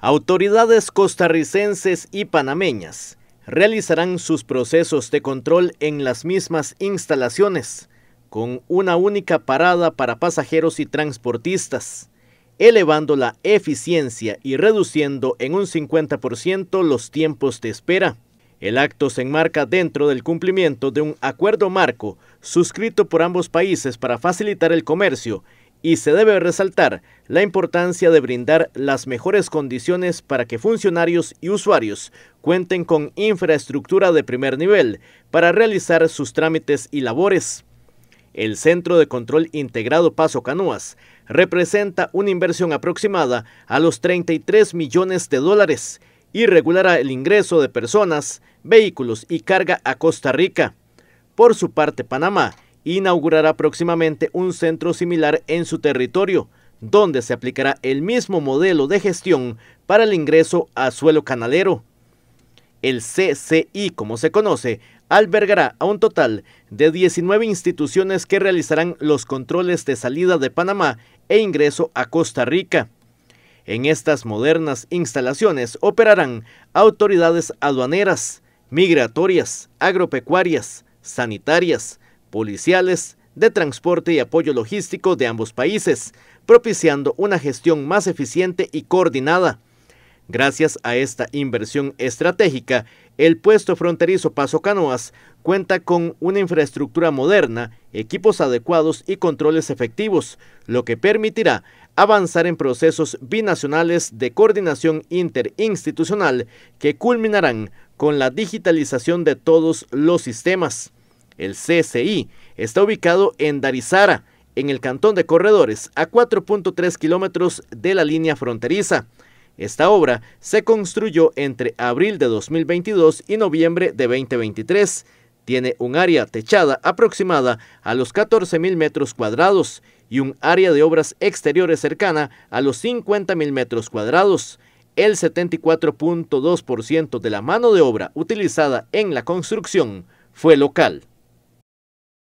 Autoridades costarricenses y panameñas realizarán sus procesos de control en las mismas instalaciones, con una única parada para pasajeros y transportistas, elevando la eficiencia y reduciendo en un 50% los tiempos de espera. El acto se enmarca dentro del cumplimiento de un acuerdo marco suscrito por ambos países para facilitar el comercio y se debe resaltar la importancia de brindar las mejores condiciones para que funcionarios y usuarios cuenten con infraestructura de primer nivel para realizar sus trámites y labores. El Centro de Control Integrado Paso Canoas representa una inversión aproximada a los 33 millones de dólares y regulará el ingreso de personas, vehículos y carga a Costa Rica. Por su parte, Panamá inaugurará próximamente un centro similar en su territorio, donde se aplicará el mismo modelo de gestión para el ingreso a suelo canalero. El CCI, como se conoce, albergará a un total de 19 instituciones que realizarán los controles de salida de Panamá e ingreso a Costa Rica. En estas modernas instalaciones operarán autoridades aduaneras, migratorias, agropecuarias, sanitarias, policiales, de transporte y apoyo logístico de ambos países, propiciando una gestión más eficiente y coordinada. Gracias a esta inversión estratégica, el puesto fronterizo Paso Canoas cuenta con una infraestructura moderna, equipos adecuados y controles efectivos, lo que permitirá avanzar en procesos binacionales de coordinación interinstitucional que culminarán con la digitalización de todos los sistemas. El CCI está ubicado en Darizara, en el cantón de Corredores, a 4.3 kilómetros de la línea fronteriza. Esta obra se construyó entre abril de 2022 y noviembre de 2023. Tiene un área techada aproximada a los 14.000 metros cuadrados y un área de obras exteriores cercana a los 50.000 metros cuadrados. El 74.2% de la mano de obra utilizada en la construcción fue local.